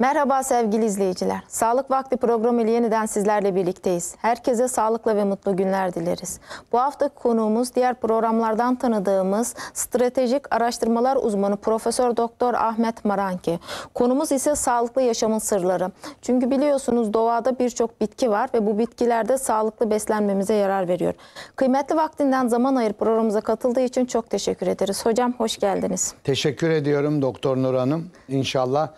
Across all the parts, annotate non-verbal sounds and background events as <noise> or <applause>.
Merhaba sevgili izleyiciler. Sağlık Vakti programı ile yeniden sizlerle birlikteyiz. Herkese sağlıklı ve mutlu günler dileriz. Bu haftaki konuğumuz diğer programlardan tanıdığımız stratejik araştırmalar uzmanı Profesör Doktor Ahmet Maranki. Konumuz ise sağlıklı yaşamın sırları. Çünkü biliyorsunuz doğada birçok bitki var ve bu bitkilerde sağlıklı beslenmemize yarar veriyor. Kıymetli vaktinden zaman ayırıp programımıza katıldığı için çok teşekkür ederiz. Hocam hoş geldiniz. Teşekkür ediyorum Doktor Nur Hanım. İnşallah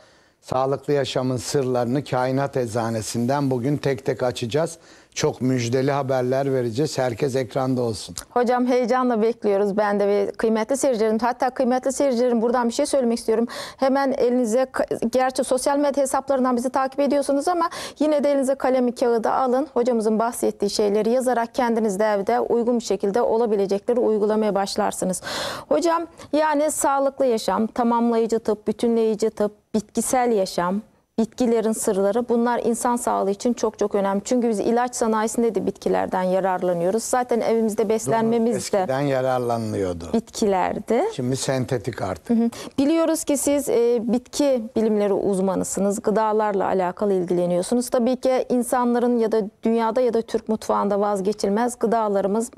Sağlıklı yaşamın sırlarını kainat eczanesinden bugün tek tek açacağız çok müjdeli haberler vereceğiz. Herkes ekranda olsun. Hocam heyecanla bekliyoruz ben de ve kıymetli seyircilerim. Hatta kıymetli seyircilerim buradan bir şey söylemek istiyorum. Hemen elinize gerçi sosyal medya hesaplarından bizi takip ediyorsunuz ama yine de elinize kalemi kağıdı alın. Hocamızın bahsettiği şeyleri yazarak kendiniz de evde uygun bir şekilde olabilecekleri uygulamaya başlarsınız. Hocam yani sağlıklı yaşam, tamamlayıcı tıp, bütünleyici tıp, bitkisel yaşam, bitkilerin sırları bunlar insan sağlığı için çok çok önemli. Çünkü biz ilaç sanayisinde de bitkilerden yararlanıyoruz. Zaten evimizde beslenmemiz Doğru, eskiden de eskiden yararlanılıyordu. Bitkilerdi. Şimdi sentetik artık. Hı hı. Biliyoruz ki siz e, bitki bilimleri uzmanısınız. Gıdalarla alakalı ilgileniyorsunuz. Tabii ki insanların ya da dünyada ya da Türk mutfağında vazgeçilmez gıdalarımız,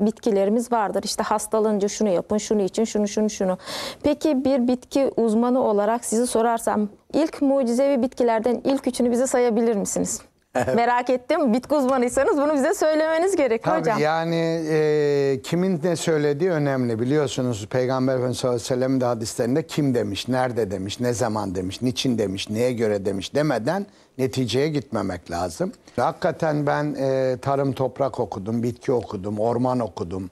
bitkilerimiz vardır. İşte hastalanınca şunu yapın, şunu için, şunu şunu şunu. Peki bir bitki uzmanı olarak sizi sorarsam ilk mucizevi bitkilerden ilk üçünü bize sayabilir misiniz? Merak ettim. Bitki uzmanıysanız bunu bize söylemeniz gerekiyor Tabii hocam. Yani e, kimin ne söylediği önemli. Biliyorsunuz Peygamber Efendimiz sallallahu aleyhi ve hadislerinde kim demiş, nerede demiş, ne zaman demiş, niçin demiş, neye göre demiş demeden neticeye gitmemek lazım. Hakikaten ben e, tarım toprak okudum, bitki okudum, orman okudum.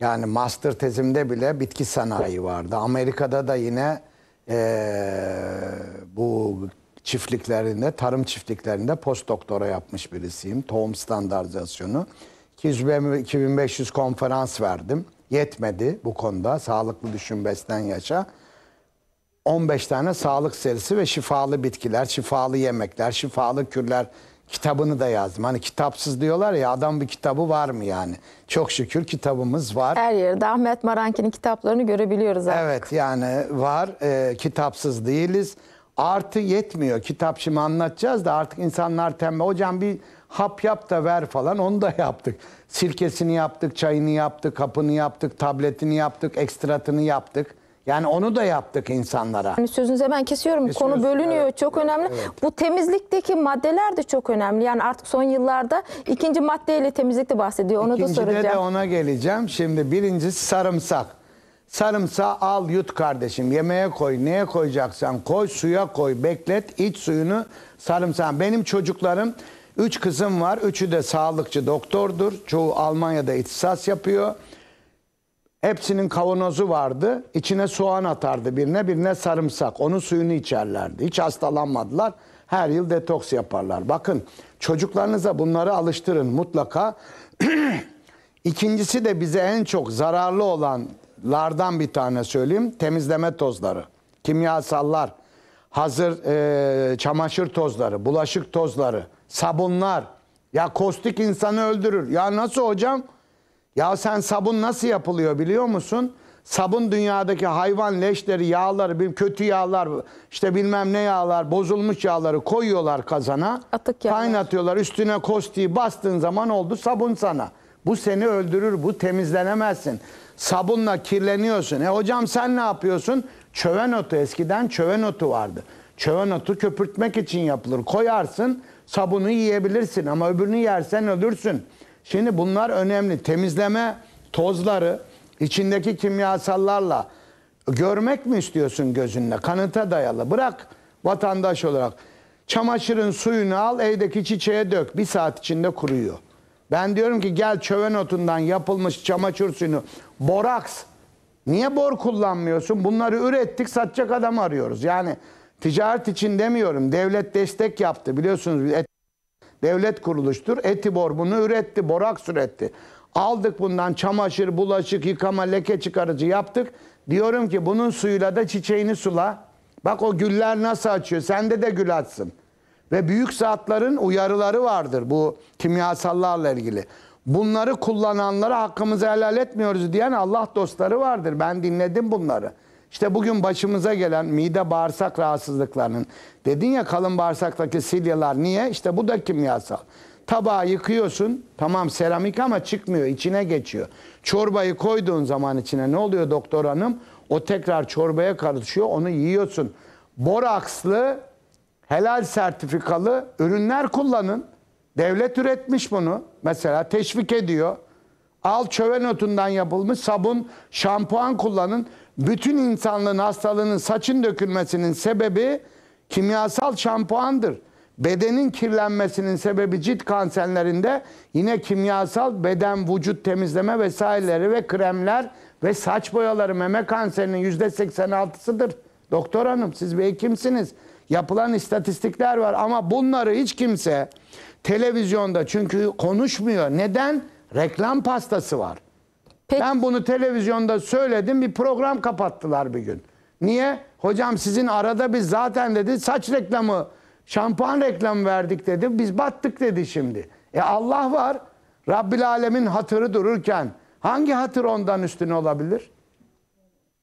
Yani master tezimde bile bitki sanayi vardı. Amerika'da da yine e, bu çiftliklerinde, tarım çiftliklerinde post doktora yapmış birisiyim. Tohum standartizasyonu. 2500 konferans verdim. Yetmedi bu konuda. Sağlıklı düşün, beslen, yaşa. 15 tane sağlık serisi ve şifalı bitkiler, şifalı yemekler, şifalı kürler Kitabını da yazdım. Hani kitapsız diyorlar ya adam bir kitabı var mı yani? Çok şükür kitabımız var. Her yerde Ahmet Maranki'nin kitaplarını görebiliyoruz artık. Evet yani var. E, kitapsız değiliz. Artı yetmiyor. Kitap şimdi anlatacağız da artık insanlar tembe. Hocam bir hap yap da ver falan onu da yaptık. Sirkesini yaptık, çayını yaptık, kapını yaptık, tabletini yaptık, ekstratını yaptık. Yani onu da yaptık insanlara. Yani sözünüzü hemen kesiyorum. Bir Konu bölünüyor. Evet, çok önemli. Evet. Bu temizlikteki maddeler de çok önemli. Yani artık son yıllarda ikinci maddeyle temizlikte bahsediyor. Ona İkincide da soracağım. İkincide de ona geleceğim. Şimdi birincisi sarımsak. Sarımsağı al yut kardeşim. Yemeğe koy. Neye koyacaksan koy. Suya koy. Beklet. iç suyunu sarımsağın. Benim çocuklarım Üç kızım var. Üçü de sağlıkçı doktordur. Çoğu Almanya'da ihtisas yapıyor. Hepsinin kavanozu vardı. İçine soğan atardı birine birine sarımsak. Onun suyunu içerlerdi. Hiç hastalanmadılar. Her yıl detoks yaparlar. Bakın çocuklarınıza bunları alıştırın mutlaka. <clears throat> İkincisi de bize en çok zararlı olanlardan bir tane söyleyeyim. Temizleme tozları, kimyasallar, hazır e, çamaşır tozları, bulaşık tozları, sabunlar. Ya kostik insanı öldürür. Ya nasıl hocam? Ya sen sabun nasıl yapılıyor biliyor musun? Sabun dünyadaki hayvan leşleri, yağları, kötü yağlar, işte bilmem ne yağlar, bozulmuş yağları koyuyorlar kazana. Atık yağlar. Kaynatıyorlar. Üstüne kostiği bastığın zaman oldu sabun sana. Bu seni öldürür, bu temizlenemezsin. Sabunla kirleniyorsun. E hocam sen ne yapıyorsun? Çöven otu. Eskiden çöven otu vardı. Çöven otu köpürtmek için yapılır. Koyarsın, sabunu yiyebilirsin ama öbürünü yersen ölürsün. Şimdi bunlar önemli. Temizleme tozları içindeki kimyasallarla görmek mi istiyorsun gözünle? Kanıta dayalı. Bırak vatandaş olarak. Çamaşırın suyunu al evdeki çiçeğe dök. Bir saat içinde kuruyor. Ben diyorum ki gel çöven otundan yapılmış çamaşır suyunu. Boraks. Niye bor kullanmıyorsun? Bunları ürettik satacak adam arıyoruz. Yani ticaret için demiyorum. Devlet destek yaptı biliyorsunuz devlet kuruluştur. Etibor bunu üretti, boraks üretti. Aldık bundan çamaşır, bulaşık, yıkama, leke çıkarıcı yaptık. Diyorum ki bunun suyuyla da çiçeğini sula. Bak o güller nasıl açıyor. Sende de gül açsın. Ve büyük saatlerin uyarıları vardır bu kimyasallarla ilgili. Bunları kullananlara hakkımızı helal etmiyoruz diyen Allah dostları vardır. Ben dinledim bunları. İşte bugün başımıza gelen mide bağırsak rahatsızlıklarının dedin ya kalın bağırsaktaki silyalar niye? İşte bu da kimyasal. Tabağı yıkıyorsun tamam seramik ama çıkmıyor içine geçiyor. Çorbayı koyduğun zaman içine ne oluyor doktor hanım? O tekrar çorbaya karışıyor onu yiyorsun. Borakslı helal sertifikalı ürünler kullanın. Devlet üretmiş bunu. Mesela teşvik ediyor. Al çöven otundan yapılmış sabun, şampuan kullanın. Bütün insanlığın hastalığının saçın dökülmesinin sebebi kimyasal şampuandır. Bedenin kirlenmesinin sebebi cilt kanserlerinde yine kimyasal beden vücut temizleme vesaireleri ve kremler ve saç boyaları meme kanserinin yüzde %86'sıdır. Doktor hanım siz bir hekimsiniz. Yapılan istatistikler var ama bunları hiç kimse televizyonda çünkü konuşmuyor. Neden? Reklam pastası var. Peki. Ben bunu televizyonda söyledim bir program kapattılar bir gün. Niye? Hocam sizin arada biz zaten dedi saç reklamı, şampuan reklamı verdik dedi. Biz battık dedi şimdi. E Allah var. Rabbil Alemin hatırı dururken hangi hatır ondan üstüne olabilir?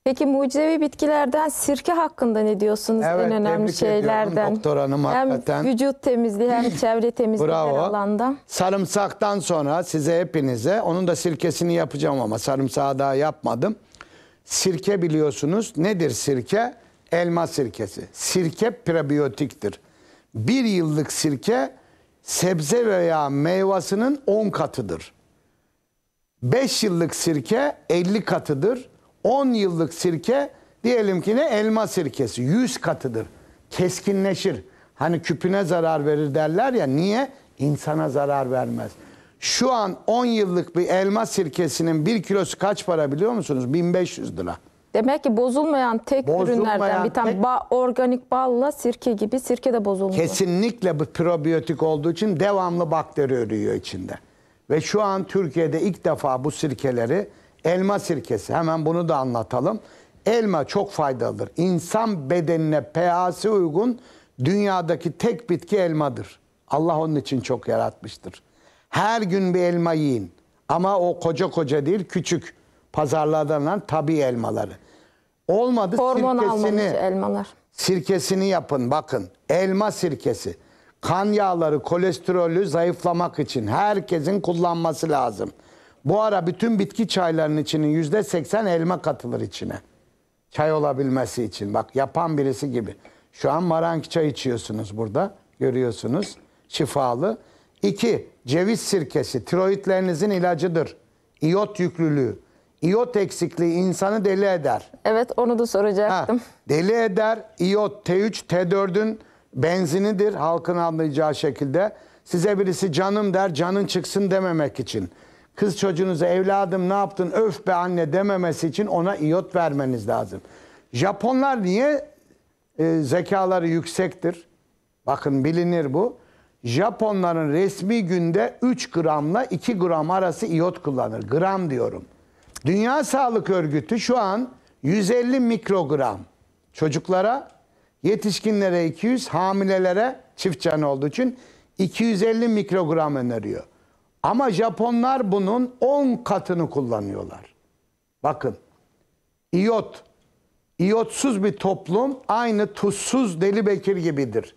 Peki mucizevi bitkilerden sirke hakkında ne diyorsunuz Evet, en önemli tebrik ediyorum şeylerden? doktor hanım hem vücut temizliği hem <laughs> çevre temizliği her alanda. Sarımsaktan sonra size hepinize onun da sirkesini yapacağım ama sarımsağı daha yapmadım. Sirke biliyorsunuz nedir sirke? Elma sirkesi. Sirke prebiyotiktir. Bir yıllık sirke sebze veya meyvasının 10 katıdır. 5 yıllık sirke 50 katıdır. 10 yıllık sirke diyelim ki ne elma sirkesi 100 katıdır. Keskinleşir. Hani küpüne zarar verir derler ya niye? İnsana zarar vermez. Şu an 10 yıllık bir elma sirkesinin 1 kilosu kaç para biliyor musunuz? 1500 lira. Demek ki bozulmayan tek bozulmayan ürünlerden bir tane tek... ba organik balla sirke gibi sirke de bozulmuyor. Kesinlikle bu probiyotik olduğu için devamlı bakteri örüyor içinde. Ve şu an Türkiye'de ilk defa bu sirkeleri Elma sirkesi hemen bunu da anlatalım. Elma çok faydalıdır. İnsan bedenine pH'si uygun dünyadaki tek bitki elmadır. Allah onun için çok yaratmıştır. Her gün bir elma yiyin. Ama o koca koca değil küçük pazarlardan alınan tabi elmaları. Olmadı Hormon sirkesini, elmalar. sirkesini yapın bakın. Elma sirkesi. Kan yağları, kolesterolü zayıflamak için herkesin kullanması lazım. Bu ara bütün bitki çaylarının içinin yüzde seksen elma katılır içine. Çay olabilmesi için. Bak yapan birisi gibi. Şu an maranki çay içiyorsunuz burada. Görüyorsunuz. Şifalı. İki, ceviz sirkesi tiroidlerinizin ilacıdır. İyot yüklülüğü. İyot eksikliği insanı deli eder. Evet onu da soracaktım. Ha, deli eder. İyot T3, T4'ün benzinidir halkın anlayacağı şekilde. Size birisi canım der, canın çıksın dememek için kız çocuğunuza evladım ne yaptın öf be anne dememesi için ona iot vermeniz lazım. Japonlar niye e, zekaları yüksektir? Bakın bilinir bu. Japonların resmi günde 3 gramla 2 gram arası iot kullanır. Gram diyorum. Dünya Sağlık Örgütü şu an 150 mikrogram çocuklara, yetişkinlere 200, hamilelere çift can olduğu için 250 mikrogram öneriyor. Ama Japonlar bunun 10 katını kullanıyorlar. Bakın. İyot. İyotsuz bir toplum aynı tuzsuz Deli Bekir gibidir.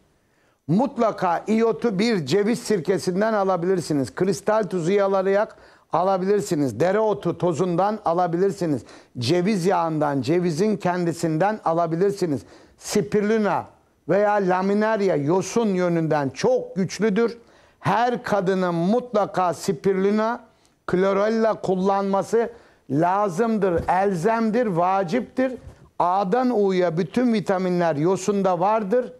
Mutlaka iyotu bir ceviz sirkesinden alabilirsiniz. Kristal tuzu yalarak alabilirsiniz. Dereotu tozundan alabilirsiniz. Ceviz yağından, cevizin kendisinden alabilirsiniz. Spirulina veya laminaria yosun yönünden çok güçlüdür her kadının mutlaka spirulina, klorella kullanması lazımdır, elzemdir, vaciptir. A'dan U'ya bütün vitaminler yosunda vardır.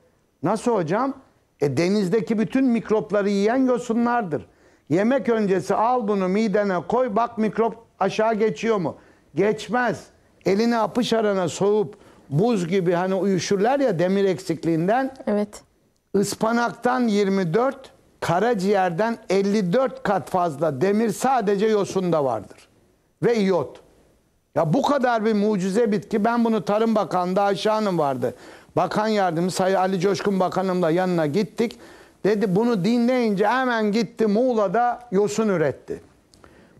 Nasıl hocam? E, denizdeki bütün mikropları yiyen yosunlardır. Yemek öncesi al bunu midene koy bak mikrop aşağı geçiyor mu? Geçmez. Eline apış arana soğup buz gibi hani uyuşurlar ya demir eksikliğinden. Evet. Ispanaktan 24, karaciğerden 54 kat fazla demir sadece yosunda vardır. Ve iot. Ya bu kadar bir mucize bitki. Ben bunu Tarım Bakanı'nda Ayşe Hanım vardı. Bakan yardımcısı Sayın Ali Coşkun Bakanım'la yanına gittik. Dedi bunu dinleyince hemen gitti Muğla'da yosun üretti.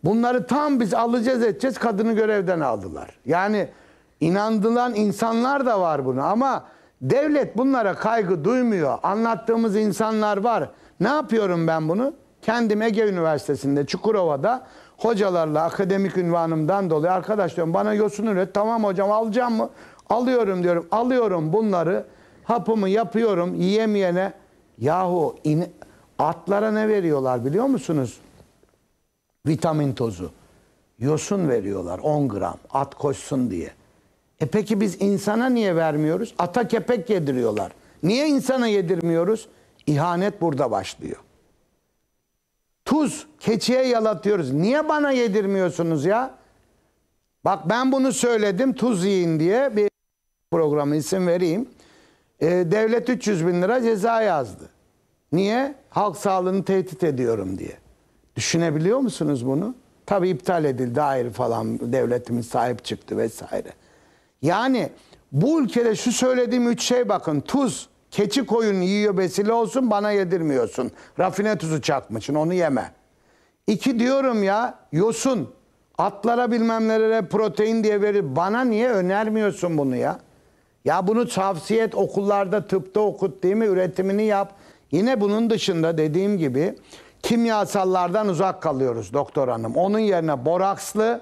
Bunları tam biz alacağız edeceğiz kadını görevden aldılar. Yani inandılan insanlar da var bunu ama Devlet bunlara kaygı duymuyor. Anlattığımız insanlar var. Ne yapıyorum ben bunu? Kendim Ege Üniversitesi'nde Çukurova'da hocalarla akademik ünvanımdan dolayı arkadaş diyorum bana yosun üret. Tamam hocam alacağım mı? Alıyorum diyorum. Alıyorum bunları. Hapımı yapıyorum. Yiyemeyene yahu in, atlara ne veriyorlar biliyor musunuz? Vitamin tozu. Yosun veriyorlar 10 gram at koşsun diye. E peki biz insana niye vermiyoruz? Ata kepek yediriyorlar. Niye insana yedirmiyoruz? İhanet burada başlıyor. Tuz keçiye yalatıyoruz. Niye bana yedirmiyorsunuz ya? Bak ben bunu söyledim tuz yiyin diye bir programı isim vereyim. Ee, devlet 300 bin lira ceza yazdı. Niye? Halk sağlığını tehdit ediyorum diye. Düşünebiliyor musunuz bunu? Tabii iptal edildi ayrı falan devletimiz sahip çıktı vesaire. Yani bu ülkede şu söylediğim üç şey bakın. Tuz, keçi koyun yiyor besile olsun bana yedirmiyorsun. Rafine tuzu çakmışsın onu yeme. İki diyorum ya yosun. Atlara bilmem nelere protein diye verir. Bana niye önermiyorsun bunu ya? Ya bunu tavsiye et okullarda tıpta okut değil mi? Üretimini yap. Yine bunun dışında dediğim gibi kimyasallardan uzak kalıyoruz doktor hanım. Onun yerine borakslı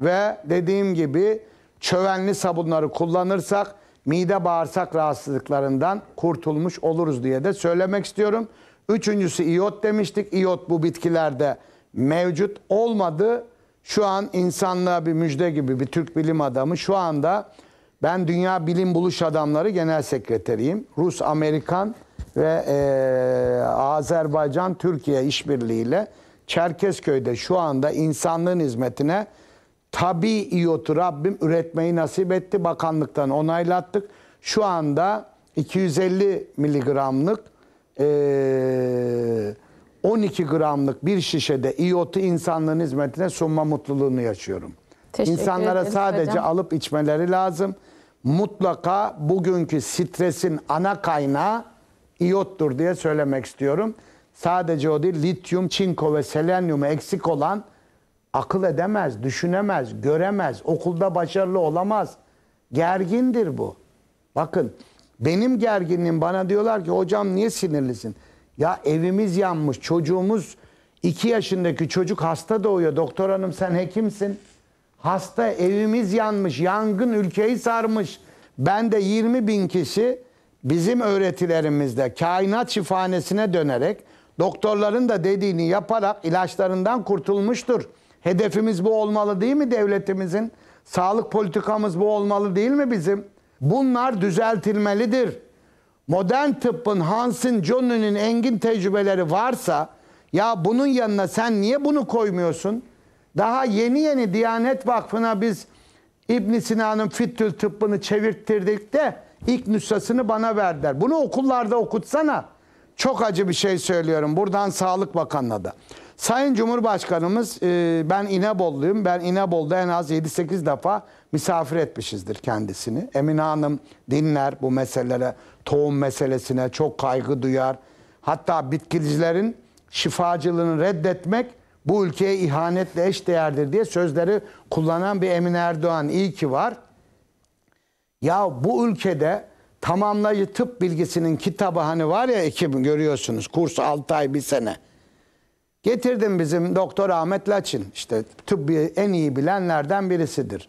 ve dediğim gibi çövenli sabunları kullanırsak mide bağırsak rahatsızlıklarından kurtulmuş oluruz diye de söylemek istiyorum. Üçüncüsü iot demiştik. İyot bu bitkilerde mevcut olmadı. Şu an insanlığa bir müjde gibi bir Türk bilim adamı şu anda ben Dünya Bilim Buluş Adamları Genel Sekreteriyim. Rus, Amerikan ve e, Azerbaycan, Türkiye işbirliğiyle Çerkezköy'de şu anda insanlığın hizmetine Tabi iyotu Rabbim üretmeyi nasip etti. Bakanlıktan onaylattık. Şu anda 250 miligramlık e, 12 gramlık bir şişede iyotu insanlığın hizmetine sunma mutluluğunu yaşıyorum. Teşekkür İnsanlara ederiz sadece hocam. alıp içmeleri lazım. Mutlaka bugünkü stresin ana kaynağı iyottur diye söylemek istiyorum. Sadece o değil, lityum, çinko ve selenyumu eksik olan Akıl edemez, düşünemez, göremez, okulda başarılı olamaz. Gergindir bu. Bakın benim gerginliğim bana diyorlar ki hocam niye sinirlisin? Ya evimiz yanmış, çocuğumuz 2 yaşındaki çocuk hasta doğuyor. Doktor hanım sen hekimsin. Hasta evimiz yanmış, yangın ülkeyi sarmış. Ben de 20 bin kişi bizim öğretilerimizde kainat şifanesine dönerek doktorların da dediğini yaparak ilaçlarından kurtulmuştur. Hedefimiz bu olmalı değil mi devletimizin? Sağlık politikamız bu olmalı değil mi bizim? Bunlar düzeltilmelidir. Modern tıbbın Hans'ın, John'un engin tecrübeleri varsa ya bunun yanına sen niye bunu koymuyorsun? Daha yeni yeni Diyanet Vakfı'na biz İbn Sina'nın Fittül Tıbbını çevirttirdik de ilk nüshasını bana verdiler. Bunu okullarda okutsana. Çok acı bir şey söylüyorum. Buradan Sağlık Bakanı'na da. Sayın Cumhurbaşkanımız e, ben İnebolu'yum. Ben İnebol'da en az 7-8 defa misafir etmişizdir kendisini. Emine Hanım dinler bu meselelere, tohum meselesine çok kaygı duyar. Hatta bitkicilerin şifacılığını reddetmek bu ülkeye ihanetle eşdeğerdir diye sözleri kullanan bir Emine Erdoğan iyi ki var. Ya bu ülkede tamamlayıcı tıp bilgisinin kitabı hani var ya ekip görüyorsunuz kurs 6 ay bir sene. Getirdim bizim Doktor Ahmet Laçin. işte tıbbi en iyi bilenlerden birisidir.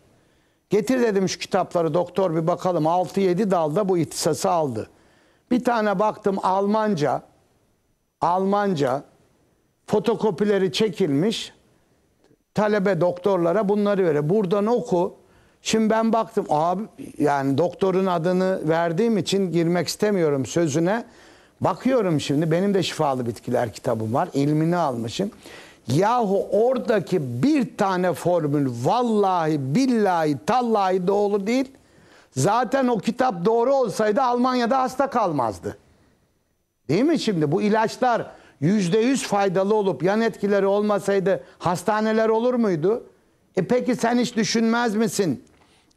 Getir dedim şu kitapları doktor bir bakalım. 6-7 dalda bu ihtisası aldı. Bir tane baktım Almanca. Almanca fotokopileri çekilmiş. Talebe doktorlara bunları veriyor. Buradan oku. Şimdi ben baktım abi yani doktorun adını verdiğim için girmek istemiyorum sözüne. Bakıyorum şimdi benim de şifalı bitkiler kitabım var. İlmini almışım. Yahu oradaki bir tane formül vallahi billahi tallahi doğru değil. Zaten o kitap doğru olsaydı Almanya'da hasta kalmazdı. Değil mi şimdi? Bu ilaçlar yüzde yüz faydalı olup yan etkileri olmasaydı hastaneler olur muydu? E peki sen hiç düşünmez misin?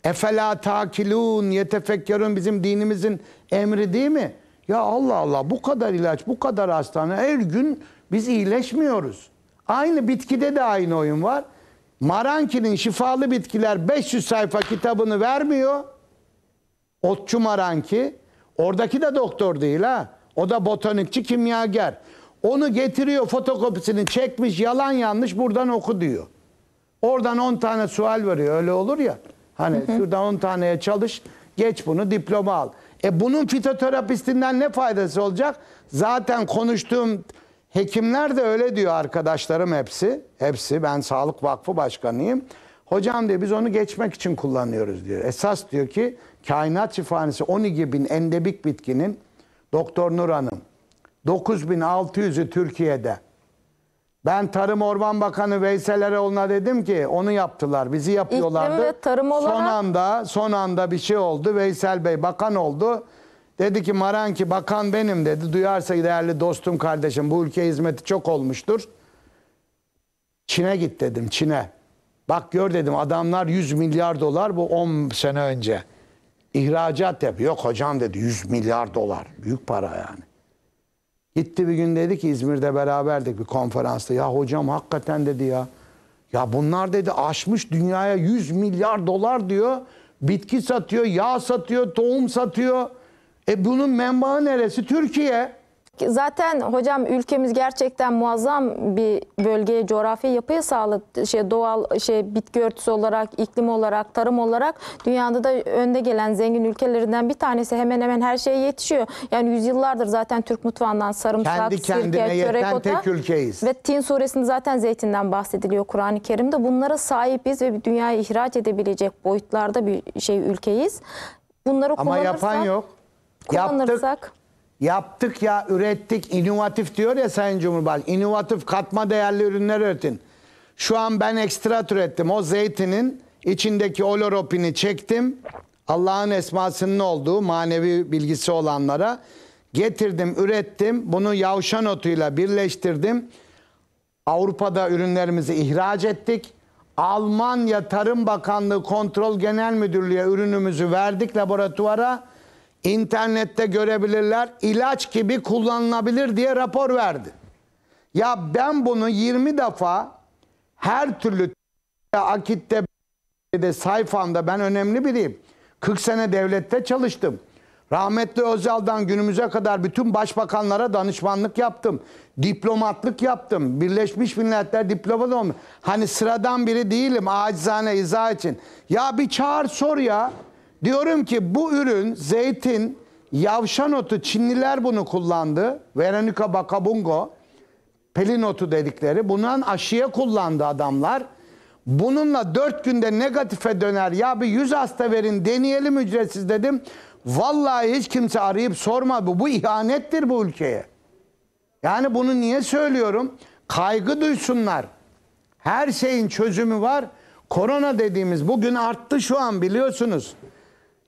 Efela takilun yetefekkerun bizim dinimizin emri değil mi? Ya Allah Allah bu kadar ilaç, bu kadar hastane her gün biz iyileşmiyoruz. Aynı bitkide de aynı oyun var. Maranki'nin şifalı bitkiler 500 sayfa kitabını vermiyor. Otçu Maranki. Oradaki de doktor değil ha. O da botanikçi kimyager. Onu getiriyor fotokopisini çekmiş yalan yanlış buradan oku diyor. Oradan 10 tane sual veriyor öyle olur ya. Hani şuradan 10 taneye çalış geç bunu diploma al. E bunun fitoterapistinden ne faydası olacak? Zaten konuştuğum hekimler de öyle diyor arkadaşlarım hepsi. Hepsi ben Sağlık Vakfı Başkanıyım. Hocam diyor biz onu geçmek için kullanıyoruz diyor. Esas diyor ki kainat şifanesi 12 bin endemik bitkinin Doktor Nur Hanım 9600'ü Türkiye'de ben Tarım Orman Bakanı Veysel Eroğlu'na dedim ki onu yaptılar. Bizi yapıyorlardı. İklim ve tarım olarak... Son anda, son anda bir şey oldu. Veysel Bey bakan oldu. Dedi ki Maranki bakan benim dedi. Duyarsa değerli dostum kardeşim bu ülke hizmeti çok olmuştur. Çin'e git dedim Çin'e. Bak gör dedim adamlar 100 milyar dolar bu 10 sene önce. İhracat yap. Yok hocam dedi 100 milyar dolar. Büyük para yani. Gitti bir gün dedi ki İzmir'de beraberdik bir konferansta. Ya hocam hakikaten dedi ya. Ya bunlar dedi aşmış dünyaya 100 milyar dolar diyor. Bitki satıyor, yağ satıyor, tohum satıyor. E bunun menbaı neresi? Türkiye. Zaten hocam ülkemiz gerçekten muazzam bir bölgeye, coğrafi yapıya sağlık, şey doğal şey bitki örtüsü olarak, iklim olarak, tarım olarak dünyada da önde gelen zengin ülkelerinden bir tanesi. Hemen hemen her şeye yetişiyor. Yani yüzyıllardır zaten Türk mutfağından sarımsak, Kendi kendine sirke, yeten çörek ota tek ülkeyiz. ve Tin suresinde zaten zeytinden bahsediliyor Kur'an-ı Kerim'de. Bunlara sahibiz ve dünyaya ihraç edebilecek boyutlarda bir şey ülkeyiz. Bunları Ama kullanırsak, yapan yok. Yaptık. Yaptık ya, ürettik, inovatif diyor ya Sayın Cumhurbaşkanı. İnovatif katma değerli ürünler üretin. Şu an ben ekstrat ürettim. O zeytinin içindeki oloropini çektim. Allah'ın esmasının olduğu manevi bilgisi olanlara getirdim, ürettim. Bunu yavşan otuyla birleştirdim. Avrupa'da ürünlerimizi ihraç ettik. Almanya Tarım Bakanlığı Kontrol Genel Müdürlüğü'ne ürünümüzü verdik laboratuvara internette görebilirler, ilaç gibi kullanılabilir diye rapor verdi. Ya ben bunu 20 defa her türlü akitte de sayfamda ben önemli biriyim. 40 sene devlette çalıştım. Rahmetli Özal'dan günümüze kadar bütün başbakanlara danışmanlık yaptım. Diplomatlık yaptım. Birleşmiş Milletler diplomat olmuş. Hani sıradan biri değilim acizane izah için. Ya bir çağır sor ya. Diyorum ki bu ürün zeytin, yavşan otu, Çinliler bunu kullandı. Veronica Bacabungo, pelin otu dedikleri. Bundan aşıya kullandı adamlar. Bununla dört günde negatife döner. Ya bir yüz hasta verin deneyelim ücretsiz dedim. Vallahi hiç kimse arayıp sorma bu. Bu ihanettir bu ülkeye. Yani bunu niye söylüyorum? Kaygı duysunlar. Her şeyin çözümü var. Korona dediğimiz bugün arttı şu an biliyorsunuz.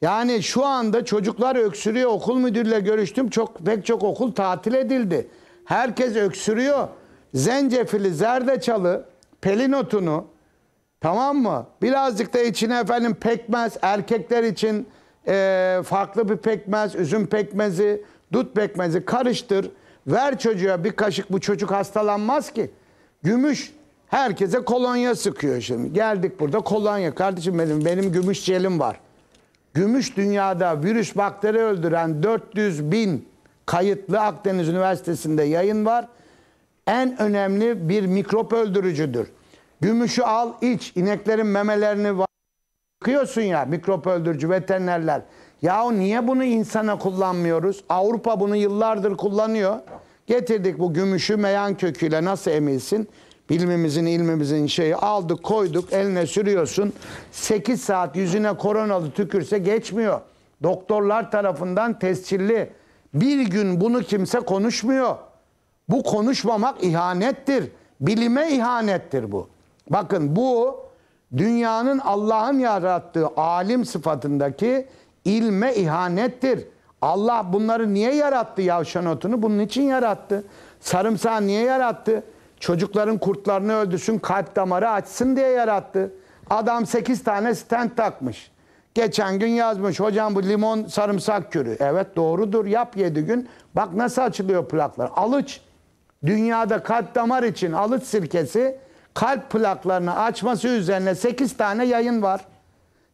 Yani şu anda çocuklar öksürüyor. Okul müdürüyle görüştüm. Çok pek çok okul tatil edildi. Herkes öksürüyor. Zencefili, zerdeçalı, pelinotunu tamam mı? Birazcık da için efendim pekmez, erkekler için e, farklı bir pekmez, üzüm pekmezi, dut pekmezi karıştır. Ver çocuğa bir kaşık bu çocuk hastalanmaz ki. Gümüş herkese kolonya sıkıyor şimdi. Geldik burada kolonya. Kardeşim benim benim gümüş jelim var. Gümüş dünyada virüs bakteri öldüren 400 bin kayıtlı Akdeniz Üniversitesi'nde yayın var. En önemli bir mikrop öldürücüdür. Gümüşü al iç. Ineklerin memelerini yıkıyorsun ya mikrop öldürücü veterinerler. Yahu niye bunu insana kullanmıyoruz? Avrupa bunu yıllardır kullanıyor. Getirdik bu gümüşü meyan köküyle nasıl emilsin? Bilmemizin ilmimizin şeyi aldık koyduk eline sürüyorsun. 8 saat yüzüne koronalı tükürse geçmiyor. Doktorlar tarafından tescilli. Bir gün bunu kimse konuşmuyor. Bu konuşmamak ihanettir. Bilime ihanettir bu. Bakın bu dünyanın Allah'ın yarattığı alim sıfatındaki ilme ihanettir. Allah bunları niye yarattı yavşan otunu? Bunun için yarattı. Sarımsağı niye yarattı? Çocukların kurtlarını öldürsün, kalp damarı açsın diye yarattı. Adam 8 tane stent takmış. Geçen gün yazmış hocam bu limon sarımsak kürü. Evet doğrudur yap 7 gün. Bak nasıl açılıyor plaklar. Alıç dünyada kalp damar için alıç sirkesi kalp plaklarını açması üzerine 8 tane yayın var.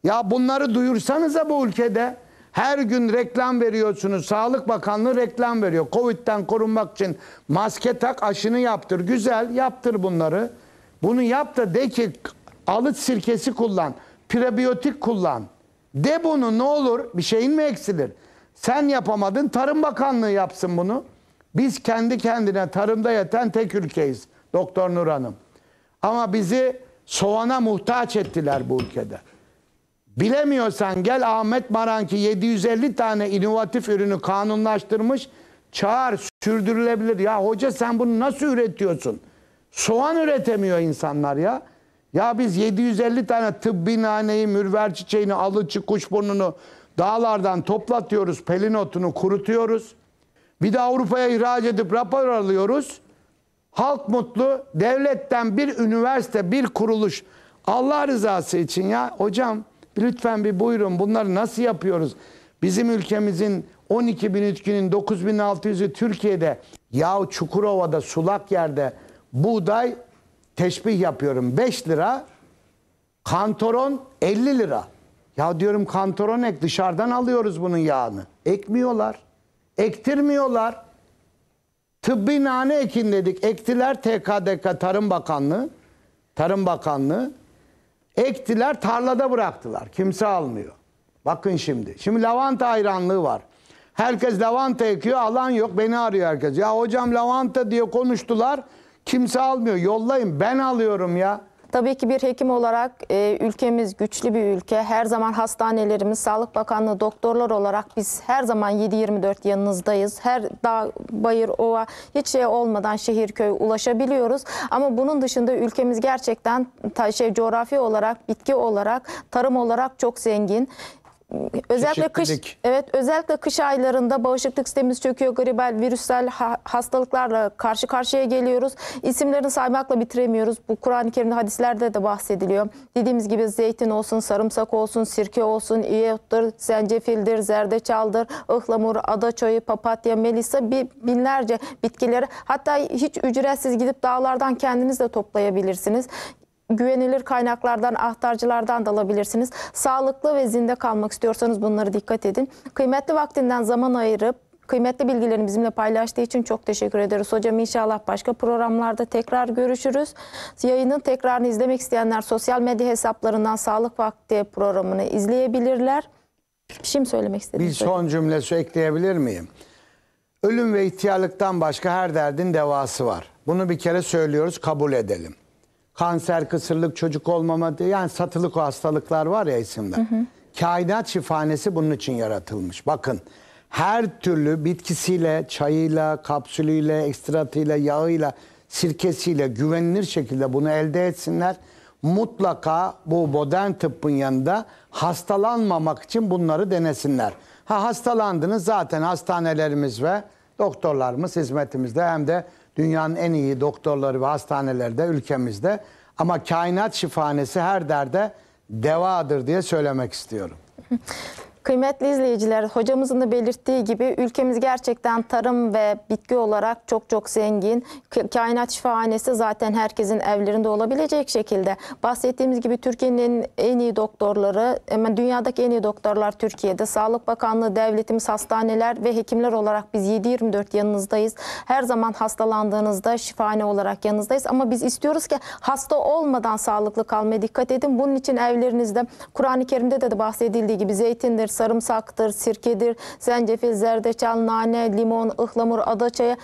Ya bunları duyursanıza bu ülkede. Her gün reklam veriyorsunuz. Sağlık Bakanlığı reklam veriyor. Covid'den korunmak için maske tak, aşını yaptır. Güzel, yaptır bunları. Bunu yap da de ki alıç sirkesi kullan, prebiyotik kullan. De bunu ne olur bir şeyin mi eksilir? Sen yapamadın Tarım Bakanlığı yapsın bunu. Biz kendi kendine tarımda yeten tek ülkeyiz Doktor Nur Hanım. Ama bizi soğana muhtaç ettiler bu ülkede. Bilemiyorsan gel Ahmet Maranki 750 tane inovatif ürünü kanunlaştırmış. Çağır sürdürülebilir. Ya hoca sen bunu nasıl üretiyorsun? Soğan üretemiyor insanlar ya. Ya biz 750 tane tıbbi naneyi, mürver çiçeğini, alıcı kuşburnunu dağlardan toplatıyoruz. Pelinotunu kurutuyoruz. Bir de Avrupa'ya ihraç edip rapor alıyoruz. Halk mutlu. Devletten bir üniversite, bir kuruluş. Allah rızası için ya. Hocam Lütfen bir buyurun bunları nasıl yapıyoruz? Bizim ülkemizin 12 bin ütkünün 9600'ü Türkiye'de yahu Çukurova'da sulak yerde buğday teşbih yapıyorum 5 lira kantoron 50 lira. Ya diyorum kantoron ek dışarıdan alıyoruz bunun yağını. Ekmiyorlar. Ektirmiyorlar. Tıbbi nane ekin dedik. Ektiler TKDK Tarım Bakanlığı. Tarım Bakanlığı. Ektiler tarlada bıraktılar. Kimse almıyor. Bakın şimdi. Şimdi lavanta hayranlığı var. Herkes lavanta ekiyor alan yok beni arıyor herkes. Ya hocam lavanta diye konuştular kimse almıyor yollayın ben alıyorum ya. Tabii ki bir hekim olarak e, ülkemiz güçlü bir ülke. Her zaman hastanelerimiz, Sağlık Bakanlığı, doktorlar olarak biz her zaman 7-24 yanınızdayız. Her dağ, bayır, ova hiç şey olmadan şehir, köy ulaşabiliyoruz. Ama bunun dışında ülkemiz gerçekten ta, şey coğrafi olarak, bitki olarak, tarım olarak çok zengin özellikle kış evet özellikle kış aylarında bağışıklık sistemimiz çöküyor. Gribel, virüsel ha, hastalıklarla karşı karşıya geliyoruz. İsimlerini saymakla bitiremiyoruz. Bu Kur'an-ı Kerim'de hadislerde de bahsediliyor. Dediğimiz gibi zeytin olsun, sarımsak olsun, sirke olsun, iyottur, zencefildir, zerdeçaldır, ıhlamur, adaçoyu, papatya, melisa bir binlerce bitkileri hatta hiç ücretsiz gidip dağlardan kendiniz de toplayabilirsiniz güvenilir kaynaklardan, ahtarcılardan da alabilirsiniz. Sağlıklı ve zinde kalmak istiyorsanız bunları dikkat edin. Kıymetli vaktinden zaman ayırıp kıymetli bilgilerini bizimle paylaştığı için çok teşekkür ederiz. Hocam inşallah başka programlarda tekrar görüşürüz. Yayının tekrarını izlemek isteyenler sosyal medya hesaplarından Sağlık Vakti programını izleyebilirler. Bir Şimdi şey söylemek istedim. Bir son cümle ekleyebilir miyim? Ölüm ve ihtiyarlıktan başka her derdin devası var. Bunu bir kere söylüyoruz, kabul edelim. Kanser, kısırlık, çocuk olmama diye yani satılık o hastalıklar var ya isimde. Hı hı. Kainat şifanesi bunun için yaratılmış. Bakın her türlü bitkisiyle, çayıyla, kapsülüyle, ekstratıyla, yağıyla, sirkesiyle güvenilir şekilde bunu elde etsinler. Mutlaka bu modern tıbbın yanında hastalanmamak için bunları denesinler. Ha hastalandınız zaten hastanelerimiz ve doktorlarımız hizmetimizde hem de Dünyanın en iyi doktorları ve hastanelerde ülkemizde. Ama kainat şifanesi her derde devadır diye söylemek istiyorum. <laughs> Kıymetli izleyiciler, hocamızın da belirttiği gibi ülkemiz gerçekten tarım ve bitki olarak çok çok zengin. Kainat Şifahanesi zaten herkesin evlerinde olabilecek şekilde. Bahsettiğimiz gibi Türkiye'nin en iyi doktorları, hemen dünyadaki en iyi doktorlar Türkiye'de. Sağlık Bakanlığı, devletimiz, hastaneler ve hekimler olarak biz 7-24 yanınızdayız. Her zaman hastalandığınızda şifane olarak yanınızdayız. Ama biz istiyoruz ki hasta olmadan sağlıklı kalmaya dikkat edin. Bunun için evlerinizde, Kur'an-ı Kerim'de de bahsedildiği gibi zeytindir, sarımsaktır, sirkedir, zencefil, zerdeçal, nane, limon, ıhlamur, adaçayı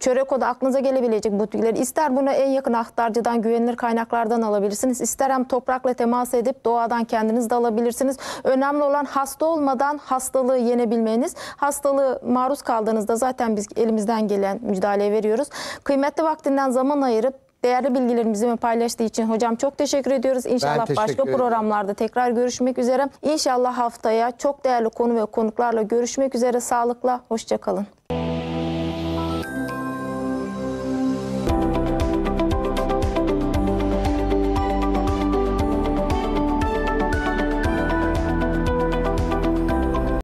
çörek oda aklınıza gelebilecek butikleri İster bunu en yakın aktarcıdan güvenilir kaynaklardan alabilirsiniz. İster hem toprakla temas edip doğadan kendiniz de alabilirsiniz. Önemli olan hasta olmadan hastalığı yenebilmeniz. Hastalığı maruz kaldığınızda zaten biz elimizden gelen müdahale veriyoruz. Kıymetli vaktinden zaman ayırıp değerli bilgilerimizi bizimle paylaştığı için hocam çok teşekkür ediyoruz. İnşallah teşekkür başka ederim. programlarda tekrar görüşmek üzere. İnşallah haftaya çok değerli konu ve konuklarla görüşmek üzere. Sağlıkla, hoşçakalın.